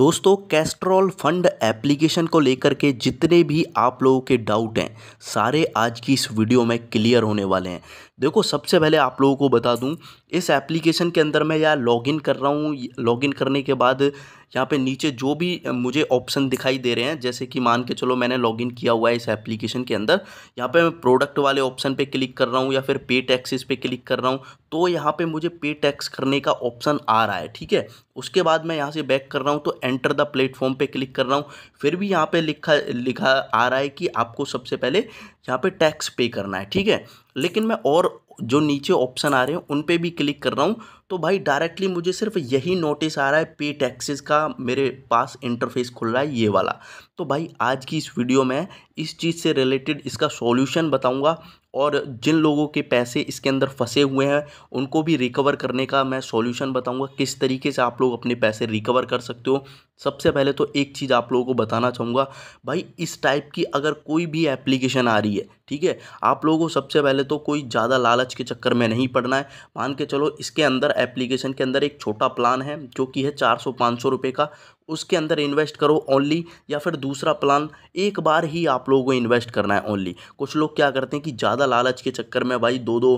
दोस्तों Castrol fund application को लेकर के जितने भी आप लोगों के डाउट हैं सारे आज की इस वीडियो में क्लियर होने वाले हैं देखो सबसे पहले आप लोगों को बता दूं इस एप्लीकेशन के अंदर मैं यार लॉगिन कर रहा हूं लॉगिन करने के बाद यहाँ पे नीचे जो भी मुझे ऑप्शन दिखाई दे रहे हैं जैसे कि मान के चलो मैंने लॉगिन किया हुआ है इस एप्लीकेशन के अंदर यहाँ पे मैं प्रोडक्ट वाले ऑप्शन पे क्लिक कर रहा हूँ या फिर पे टैक्सेस पे क्लिक कर रहा हूँ तो यहाँ पे मुझे पे टैक्स करने का ऑप्शन आ रहा है ठीक है उसके बाद मैं यहाँ से बैक कर रहा हूँ तो एंटर द प्लेटफॉर्म पर क्लिक कर रहा हूँ फिर भी यहाँ पर लिखा लिखा आ रहा है कि आपको सबसे पहले यहाँ पे टैक्स पे करना है ठीक है लेकिन मैं और जो नीचे ऑप्शन आ रहे हैं उन पे भी क्लिक कर रहा हूँ तो भाई डायरेक्टली मुझे सिर्फ यही नोटिस आ रहा है पे टैक्सेस का मेरे पास इंटरफेस खुल रहा है ये वाला तो भाई आज की इस वीडियो में इस चीज़ से रिलेटेड इसका सॉल्यूशन बताऊँगा और जिन लोगों के पैसे इसके अंदर फंसे हुए हैं उनको भी रिकवर करने का मैं सॉल्यूशन बताऊंगा किस तरीके से आप लोग अपने पैसे रिकवर कर सकते हो सबसे पहले तो एक चीज़ आप लोगों को बताना चाहूँगा भाई इस टाइप की अगर कोई भी एप्लीकेशन आ रही है ठीक है आप लोगों को सबसे पहले तो कोई ज़्यादा लालच के चक्कर में नहीं पड़ना है मान के चलो इसके अंदर एप्लीकेशन के अंदर एक छोटा प्लान है जो कि है चार सौ पाँच सौ रुपये का उसके अंदर इन्वेस्ट करो ओनली या फिर दूसरा प्लान एक बार ही आप लोगों को इन्वेस्ट करना है ओनली कुछ लोग क्या करते हैं कि ज़्यादा लालच के चक्कर में भाई दो दो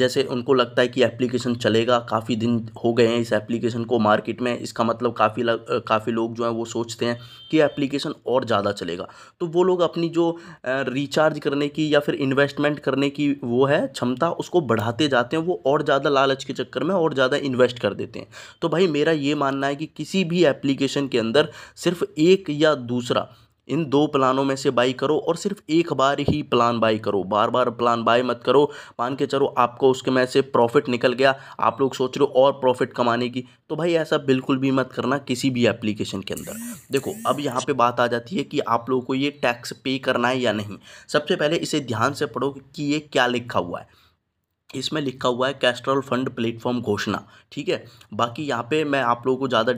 जैसे उनको लगता है कि एप्लीकेशन चलेगा काफ़ी दिन हो गए हैं इस एप्लीकेशन को मार्केट में इसका मतलब काफ़ी काफ़ी लोग जो हैं वो सोचते हैं कि एप्लीकेशन और ज़्यादा चलेगा तो वो लोग अपनी जो रिचार्ज करने करने की या फिर इन्वेस्टमेंट करने की वो है क्षमता उसको बढ़ाते जाते हैं वो और ज़्यादा लालच के चक्कर में और ज़्यादा इन्वेस्ट कर देते हैं तो भाई मेरा ये मानना है कि किसी भी एप्लीकेशन के अंदर सिर्फ एक या दूसरा इन दो प्लानों में से बाई करो और सिर्फ एक बार ही प्लान बाई करो बार बार प्लान बाई मत करो मान के चलो आपको उसके में से प्रॉफिट निकल गया आप लोग सोच रहे हो और प्रॉफिट कमाने की तो भाई ऐसा बिल्कुल भी मत करना किसी भी एप्लीकेशन के अंदर देखो अब यहाँ पे बात आ जाती है कि आप लोगों को ये टैक्स पे करना है या नहीं सबसे पहले इसे ध्यान से पढ़ो कि ये क्या लिखा हुआ है इसमें लिखा हुआ है कैस्ट्रॉल फंड प्लेटफॉर्म घोषणा ठीक है बाकी यहाँ पे मैं आप लोगों को ज़्यादा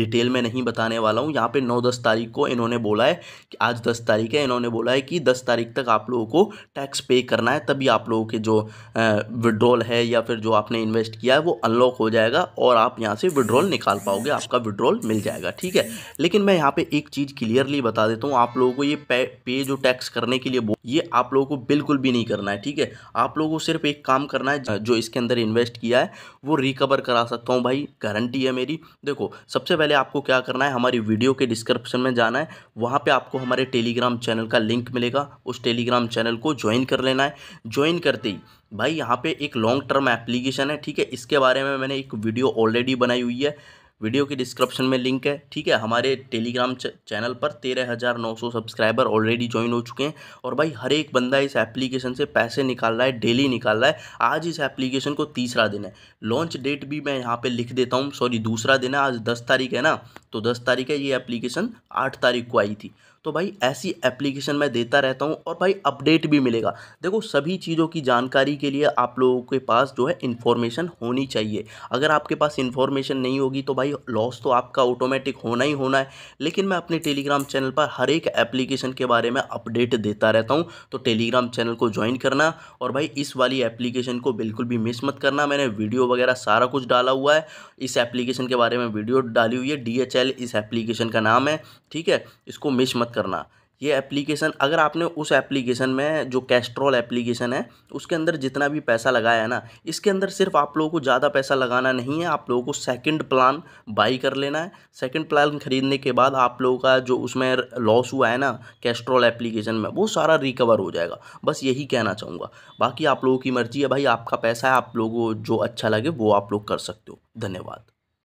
डिटेल में नहीं बताने वाला हूँ यहाँ पे नौ दस तारीख को इन्होंने बोला है कि आज दस तारीख है इन्होंने बोला है कि दस तारीख तक आप लोगों को टैक्स पे करना है तभी आप लोगों के जो विड्रॉल है या फिर जो आपने इन्वेस्ट किया है वो अनलॉक हो जाएगा और आप यहाँ से विड्रॉल निकाल पाओगे आपका विड्रॉल मिल जाएगा ठीक है लेकिन मैं यहाँ पर एक चीज़ क्लियरली बता देता हूँ आप लोगों को ये पे, जो टैक्स करने के लिए ये आप लोगों को बिल्कुल भी नहीं करना है ठीक है आप लोगों को सिर्फ एक काम करना करना है जो इसके अंदर इन्वेस्ट किया है वो रिकवर करा सकता हूँ भाई गारंटी है मेरी देखो सबसे पहले आपको क्या करना है हमारी वीडियो के डिस्क्रिप्शन में जाना है वहाँ पर आपको हमारे टेलीग्राम चैनल का लिंक मिलेगा उस टेलीग्राम चैनल को ज्वाइन कर लेना है ज्वाइन करते ही भाई यहाँ पे एक लॉन्ग टर्म एप्लीकेशन है ठीक है इसके बारे में मैंने एक वीडियो ऑलरेडी बनाई हुई है वीडियो के डिस्क्रिप्शन में लिंक है ठीक है हमारे टेलीग्राम चैनल पर तेरह हज़ार नौ सौ सब्सक्राइबर ऑलरेडी ज्वाइन हो चुके हैं और भाई हर एक बंदा इस एप्लीकेशन से पैसे निकाल रहा है डेली निकाल रहा है आज इस एप्लीकेशन को तीसरा दिन है लॉन्च डेट भी मैं यहाँ पर लिख देता हूँ सॉरी दूसरा दिन है आज दस तारीख है ना तो दस तारीख है ये एप्लीकेशन आठ तारीख को आई थी तो भाई ऐसी एप्लीकेशन मैं देता रहता हूँ और भाई अपडेट भी मिलेगा देखो सभी चीज़ों की जानकारी के लिए आप लोगों के पास जो है इन्फॉर्मेशन होनी चाहिए अगर आपके पास इन्फॉर्मेशन नहीं होगी तो भाई लॉस तो आपका ऑटोमेटिक होना ही होना है लेकिन मैं अपने टेलीग्राम चैनल पर हर एक एप्लीकेशन के बारे में अपडेट देता रहता हूँ तो टेलीग्राम चैनल को ज्वाइन करना और भाई इस वाली एप्लीकेशन को बिल्कुल भी मिस मत करना मैंने वीडियो वगैरह सारा कुछ डाला हुआ है इस एप्लीकेशन के बारे में वीडियो डाली हुई है डी इस एप्लीकेशन का नाम है ठीक है इसको मिस मत करना ये एप्लीकेशन अगर आपने उस एप्लीकेशन में जो कैस्ट्रॉल एप्लीकेशन है उसके अंदर जितना भी पैसा लगाया है ना इसके अंदर सिर्फ आप लोगों को ज़्यादा पैसा लगाना नहीं है आप लोगों को सेकंड प्लान बाई कर लेना है सेकंड प्लान ख़रीदने के बाद आप लोगों का जो उसमें लॉस हुआ है ना कैस्ट्रॉल एप्लीकेशन में वो सारा रिकवर हो जाएगा बस यही कहना चाहूँगा बाकी आप लोगों की मर्ज़ी है भाई आपका पैसा है आप लोगों को जो अच्छा लगे वो आप लोग कर सकते हो धन्यवाद